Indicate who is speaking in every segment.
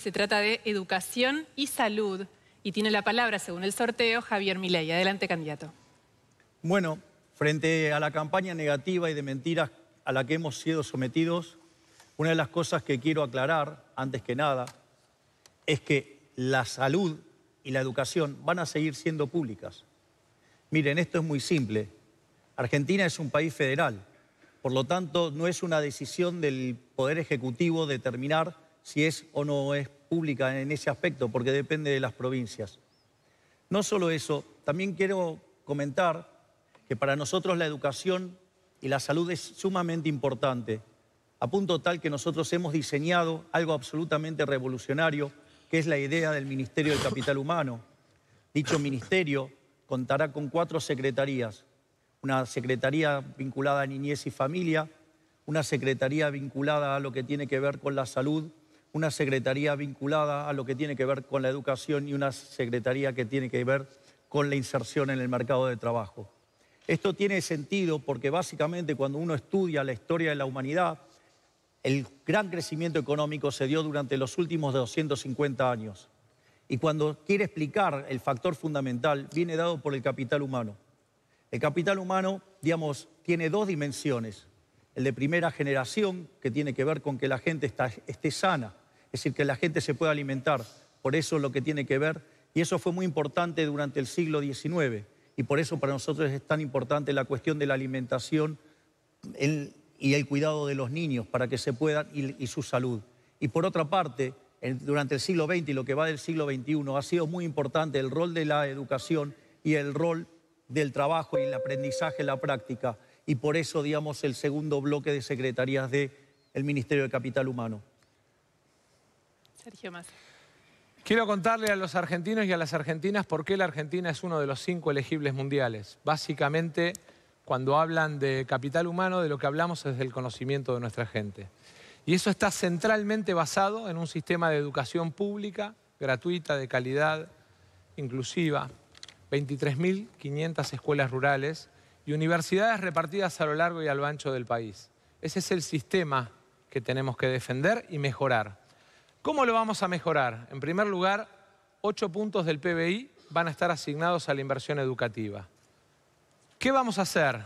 Speaker 1: se trata de educación y salud. Y tiene la palabra, según el sorteo, Javier Milei. Adelante, candidato. Bueno, frente a la campaña negativa y de mentiras a la que hemos sido sometidos, una de las cosas que quiero aclarar, antes que nada, es que la salud y la educación van a seguir siendo públicas. Miren, esto es muy simple. Argentina es un país federal, por lo tanto, no es una decisión del Poder Ejecutivo determinar si es o no es pública en ese aspecto, porque depende de las provincias. No solo eso, también quiero comentar que para nosotros la educación y la salud es sumamente importante, a punto tal que nosotros hemos diseñado algo absolutamente revolucionario, que es la idea del Ministerio del Capital Humano. Dicho ministerio contará con cuatro secretarías, una secretaría vinculada a niñez y familia, una secretaría vinculada a lo que tiene que ver con la salud una secretaría vinculada a lo que tiene que ver con la educación y una secretaría que tiene que ver con la inserción en el mercado de trabajo. Esto tiene sentido porque básicamente cuando uno estudia la historia de la humanidad, el gran crecimiento económico se dio durante los últimos 250 años. Y cuando quiere explicar el factor fundamental, viene dado por el capital humano. El capital humano, digamos, tiene dos dimensiones. El de primera generación, que tiene que ver con que la gente esté sana, es decir, que la gente se pueda alimentar. Por eso lo que tiene que ver, y eso fue muy importante durante el siglo XIX, y por eso para nosotros es tan importante la cuestión de la alimentación y el cuidado de los niños para que se puedan, y, su salud. Y por otra parte, durante el siglo XX y lo que va del siglo XXI, ha sido muy importante el rol de la educación y el rol del trabajo y el aprendizaje, la práctica. Y por eso, digamos, el segundo bloque de secretarías del Ministerio de Capital Humano.
Speaker 2: Sergio más. Quiero contarle a los argentinos y a las argentinas por qué la Argentina es uno de los cinco elegibles mundiales. Básicamente, cuando hablan de capital humano, de lo que hablamos es del conocimiento de nuestra gente. Y eso está centralmente basado en un sistema de educación pública, gratuita, de calidad, inclusiva, 23.500 escuelas rurales y universidades repartidas a lo largo y a lo ancho del país. Ese es el sistema que tenemos que defender y mejorar. ¿Cómo lo vamos a mejorar? En primer lugar, ocho puntos del PBI van a estar asignados a la inversión educativa. ¿Qué vamos a hacer?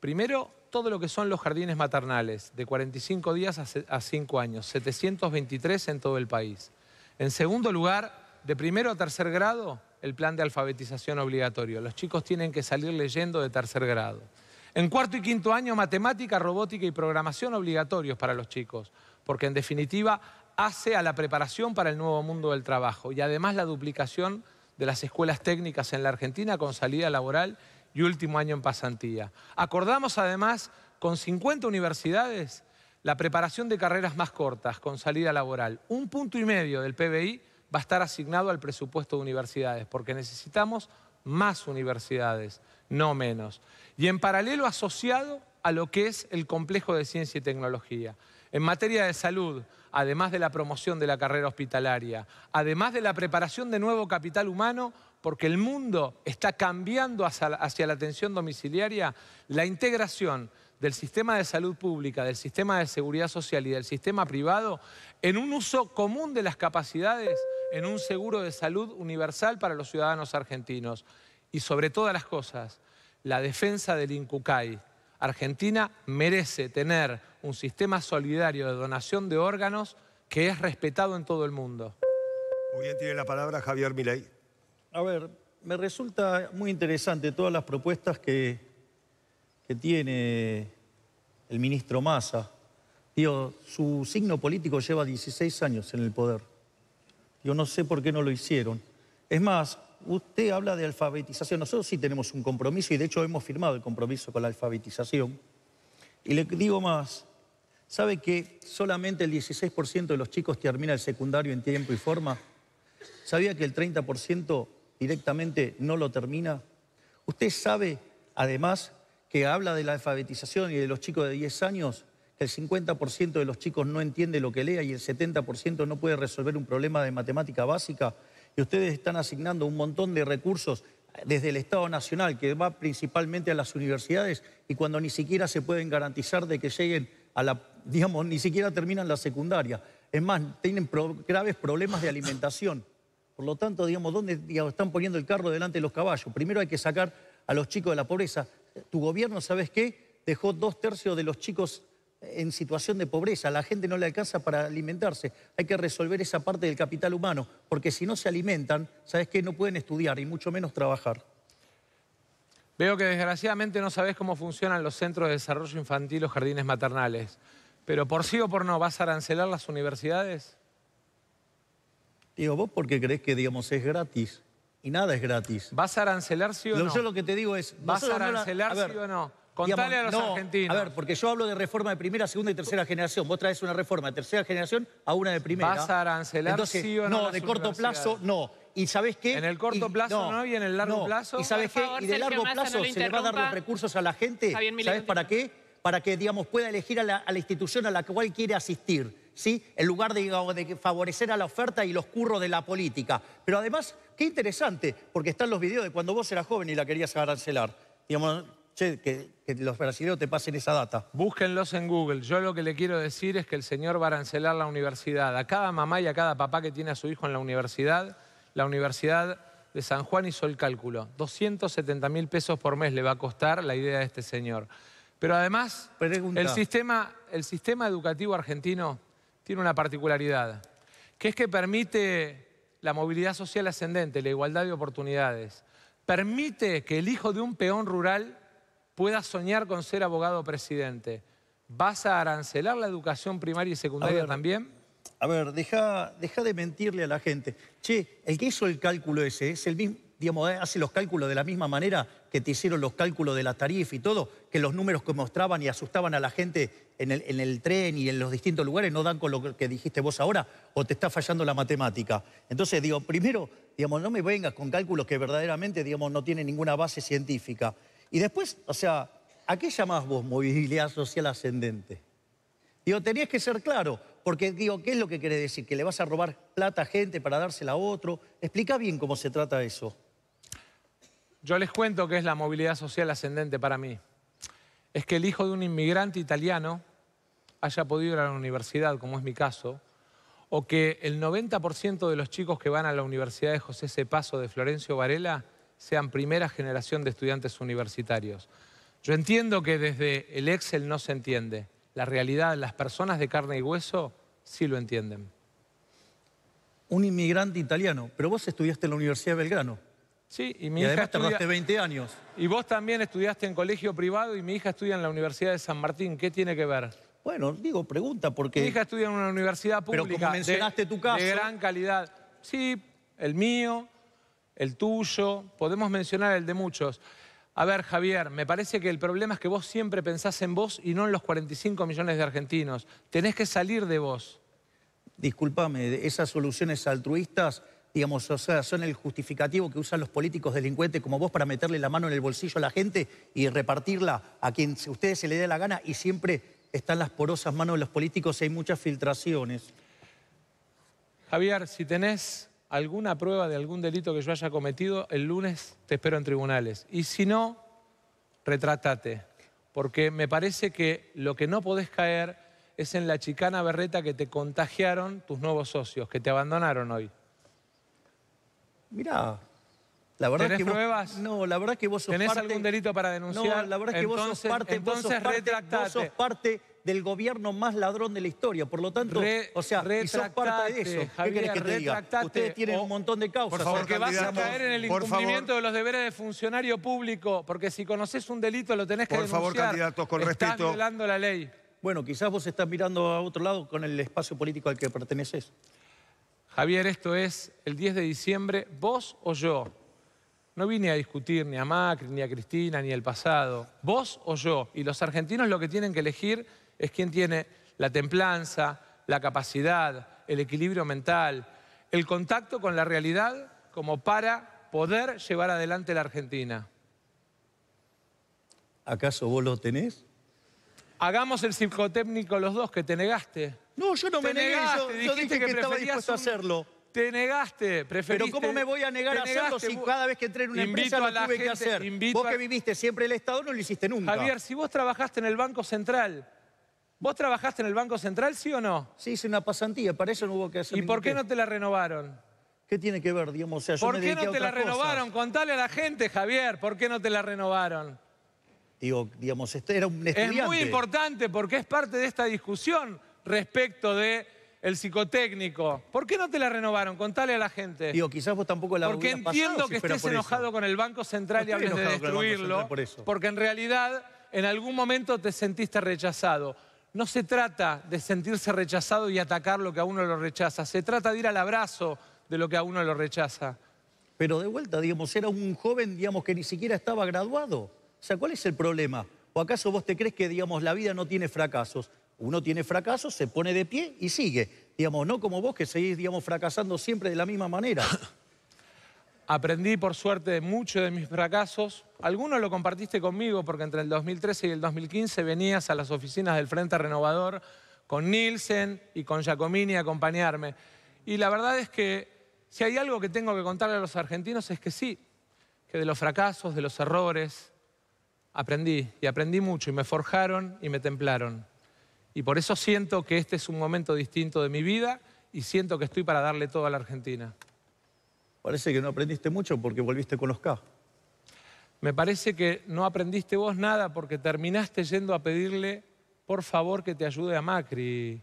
Speaker 2: Primero, todo lo que son los jardines maternales, de 45 días a 5 años, 723 en todo el país. En segundo lugar, de primero a tercer grado, el plan de alfabetización obligatorio. Los chicos tienen que salir leyendo de tercer grado. En cuarto y quinto año, matemática, robótica y programación obligatorios para los chicos, porque en definitiva hace a la preparación para el nuevo mundo del trabajo y además la duplicación de las escuelas técnicas en la Argentina con salida laboral y último año en pasantía. Acordamos además con 50 universidades la preparación de carreras más cortas con salida laboral. Un punto y medio del PBI va a estar asignado al presupuesto de universidades porque necesitamos más universidades, no menos. Y en paralelo asociado a lo que es el complejo de ciencia y tecnología. En materia de salud, además de la promoción de la carrera hospitalaria, además de la preparación de nuevo capital humano, porque el mundo está cambiando hacia, la atención domiciliaria, la integración del sistema de salud pública, del sistema de seguridad social y del sistema privado en un uso común de las capacidades, en un seguro de salud universal para los ciudadanos argentinos. Y sobre todas las cosas, la defensa del INCUCAI, Argentina merece tener un sistema solidario de donación de órganos que es respetado en todo el
Speaker 1: mundo. Muy bien, tiene la palabra Javier Milei. A ver, me resulta muy interesante todas las propuestas que, que tiene el ministro Massa. Digo, su signo político lleva 16 años en el poder. Yo no sé por qué no lo hicieron. Es más, usted habla de alfabetización. Nosotros sí tenemos un compromiso y de hecho hemos firmado el compromiso con la alfabetización. Y le digo más, ¿sabe que solamente el 16% de los chicos termina el secundario en tiempo y forma? ¿Sabía que el 30% directamente no lo termina? Usted sabe, además, que habla de la alfabetización y de los chicos de 10 años, que el 50% de los chicos no entiende lo que lea y el 70% no puede resolver un problema de matemática básica y ustedes están asignando un montón de recursos desde el Estado Nacional, que va principalmente a las universidades, y cuando ni siquiera se pueden garantizar de que lleguen a la, digamos, ni siquiera terminan la secundaria. Es más, tienen graves problemas de alimentación. Por lo tanto, digamos, ¿dónde están poniendo el carro delante de los caballos? Primero hay que sacar a los chicos de la pobreza. Tu gobierno, ¿sabes qué? Dejó dos tercios de los chicos en situación de pobreza, la gente no le alcanza para alimentarse. Hay que resolver esa parte del capital humano, porque si no se alimentan, ¿sabes qué? No pueden estudiar y mucho menos trabajar.
Speaker 2: Veo que desgraciadamente no sabes cómo funcionan los centros de desarrollo infantil o jardines maternales, pero por sí o por no, ¿vas a arancelar las universidades?
Speaker 1: Digo, vos por qué crees que digamos es gratis y nada es gratis. ¿Vas a arancelar sí o no? Yo lo que te digo es, ¿vas a arancelar sí o no? Contale a los argentinos. A ver, porque yo hablo de reforma de primera, segunda y tercera generación. Vos traes una reforma de tercera generación a una de primera. ¿Vas a arancelar sí no? de corto plazo no. ¿Y sabes qué? En el corto plazo no, y en el largo plazo. ¿Y sabes qué? y de largo plazo se le va a dar los recursos a la gente. ¿Sabes para qué? Para que, digamos, pueda elegir a la, institución a la cual quiere asistir. ¿Sí? en lugar de, de, favorecer a la oferta y los curros de la política. Pero además, qué interesante, porque están los videos de cuando vos eras joven y la querías arancelar. Digamos, che, que, los brasileños te pasen esa data. Búsquenlos
Speaker 2: en Google. Yo lo que le quiero decir es que el señor va a arancelar la universidad. A cada mamá y a cada papá que tiene a su hijo en la universidad, la universidad de San Juan hizo el cálculo. 270 mil pesos por mes le va a costar la idea de este señor. Pero además, el sistema educativo argentino tiene una particularidad, que es que permite la movilidad social ascendente, la igualdad de oportunidades. Permite que el hijo de un peón rural pueda soñar con ser abogado presidente,
Speaker 1: ¿vas a arancelar la educación primaria y secundaria también? A ver, deja, deja de mentirle a la gente. Che, el que hizo el cálculo ese es el mismo, digamos, eh, hace los cálculos de la misma manera que te hicieron los cálculos de la tarifa y todo, que los números que mostraban y asustaban a la gente en el, tren y en los distintos lugares no dan con lo que dijiste vos ahora, o te está fallando la matemática. Entonces, digo, primero, digamos, no me vengas con cálculos que verdaderamente, digamos, no tienen ninguna base científica. Y después, o sea, ¿a qué llamás vos movilidad social ascendente? Digo, tenías que ser claro, porque digo, ¿qué es lo que quiere decir? ¿Que le vas a robar plata a gente para dársela a otro? Explica bien cómo se trata eso.
Speaker 2: Yo les cuento qué es la movilidad social ascendente para mí. Es que el hijo de un inmigrante italiano haya podido ir a la universidad, como es mi caso, o que el 90% de los chicos que van a la Universidad de José Cepaso de Florencio Varela sean primera generación de estudiantes universitarios. Yo entiendo que desde el Excel no se entiende. La realidad, las personas de carne y hueso sí lo entienden.
Speaker 1: Un inmigrante italiano, pero vos estudiaste en la Universidad de Belgrano. Sí, y mi y además tardaste
Speaker 2: 20 años. Y vos también estudiaste en colegio privado y mi hija estudia en la Universidad de San Martín. ¿Qué tiene que ver?
Speaker 1: Bueno, digo, pregunta porque...
Speaker 2: Mi hija estudia en una universidad pública. mencionaste tu De gran calidad. Sí, el mío, el tuyo, podemos mencionar el de muchos. A ver, Javier, me parece que el problema es que vos siempre pensás en vos y no en los 45
Speaker 1: millones de argentinos. Tenés que salir de vos. Disculpame, esas soluciones altruistas, digamos, o sea, son el justificativo que usan los políticos delincuentes como vos para meterle la mano en el bolsillo a la gente y repartirla a quien a ustedes se le dé la gana y siempre están las porosas manos de los políticos y hay muchas filtraciones. Javier,
Speaker 2: si tenés alguna prueba de algún delito que yo haya cometido, el lunes te espero en tribunales. Y si no, retrátate. Porque me parece que lo que no podés caer es en la chicana berreta que te contagiaron tus nuevos socios, que te abandonaron hoy. Mirá, la verdad ¿Tenés que no, la
Speaker 1: verdad que vos ¿Tenés algún delito para denunciar? No, la verdad que vos sos parte, entonces vos sos parte del gobierno más ladrón de la historia. Por lo tanto, o sea, parte eso. Javier, que te diga? Ustedes tienen un montón de causas. porque vas a caer en el incumplimiento
Speaker 2: de los deberes de funcionario
Speaker 1: público, porque si conoces un delito lo tenés que denunciar. Por favor, candidatos, con respeto. Estás violando la ley. Bueno, quizás vos estás mirando a otro lado con el espacio político al que perteneces.
Speaker 2: Javier, esto es el 10 de diciembre, vos o yo. No vine a discutir ni a Macri, ni a Cristina, ni el pasado. Vos o yo. Y los argentinos lo que tienen que elegir es quien tiene la templanza, la capacidad, el equilibrio mental, el contacto con la realidad como para poder llevar adelante la Argentina.
Speaker 1: ¿Acaso vos lo tenés?
Speaker 2: Hagamos el psicotécnico los dos, que te negaste.
Speaker 1: No, yo no me negué, yo, dije que, que estaba a hacerlo.
Speaker 2: Te negaste, preferiste... Pero ¿cómo me voy a negar a hacerlo si cada vez que entré en una empresa lo tuve que hacer? Vos que viviste siempre el Estado no lo hiciste nunca. Javier, si vos trabajaste en el Banco Central, ¿Vos trabajaste en el Banco Central, sí o no? Sí, hice una pasantía, para eso no hubo que hacer ¿Y por qué no te la
Speaker 1: renovaron? ¿Qué tiene que ver, digamos? sea, yo ¿Por qué no te la renovaron?
Speaker 2: Contale a la gente, Javier, ¿por qué no te la renovaron?
Speaker 1: Digo, digamos, este era un estudiante. Es muy
Speaker 2: importante porque es parte de esta discusión respecto de el psicotécnico. ¿Por qué no te la renovaron? Contale a la gente. Digo, quizás
Speaker 1: vos tampoco la Porque entiendo que estés enojado
Speaker 2: con el Banco Central y hables de destruirlo. porque en realidad en algún momento te sentiste rechazado no se trata de sentirse rechazado y atacar lo que a uno lo rechaza, se trata de ir al abrazo de lo que a uno lo rechaza.
Speaker 1: Pero de vuelta, digamos, era un joven, digamos, que ni siquiera estaba graduado. O sea, ¿cuál es el problema? ¿O acaso vos te crees que, digamos, la vida no tiene fracasos? Uno tiene fracasos, se pone de pie y sigue. Digamos, no como vos que seguís, digamos, fracasando siempre de la misma manera. Aprendí, por suerte, mucho de mis fracasos.
Speaker 2: Algunos lo compartiste conmigo porque entre el 2013 y el 2015 venías a las oficinas del Frente Renovador con Nielsen y con Giacomini a acompañarme. Y la verdad es que si hay algo que tengo que contarle a los argentinos es que sí, que de los fracasos, de los errores, aprendí y aprendí mucho y me forjaron y me templaron. Y por eso siento que este es un momento distinto de mi vida y siento que estoy para darle todo a la Argentina.
Speaker 1: Parece que no aprendiste mucho porque volviste con los K.
Speaker 2: Me parece que no aprendiste vos nada porque terminaste yendo a pedirle, por favor, que te ayude a Macri.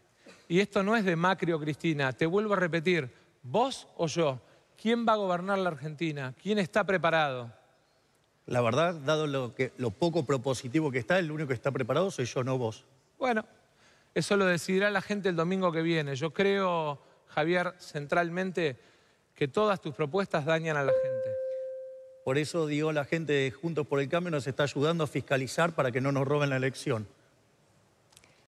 Speaker 2: Y esto no es de Macri o Cristina. Te vuelvo a repetir, vos o yo, ¿quién va a gobernar la Argentina? ¿Quién está preparado?
Speaker 1: La verdad, dado lo, lo poco propositivo que está, el único que está preparado soy yo, no vos.
Speaker 2: Bueno, eso lo decidirá la gente el domingo que viene. Yo creo, Javier, centralmente
Speaker 1: que todas tus propuestas dañan a la gente. Por eso digo, la gente de Juntos por el Cambio nos está ayudando a fiscalizar para que no nos roben la elección.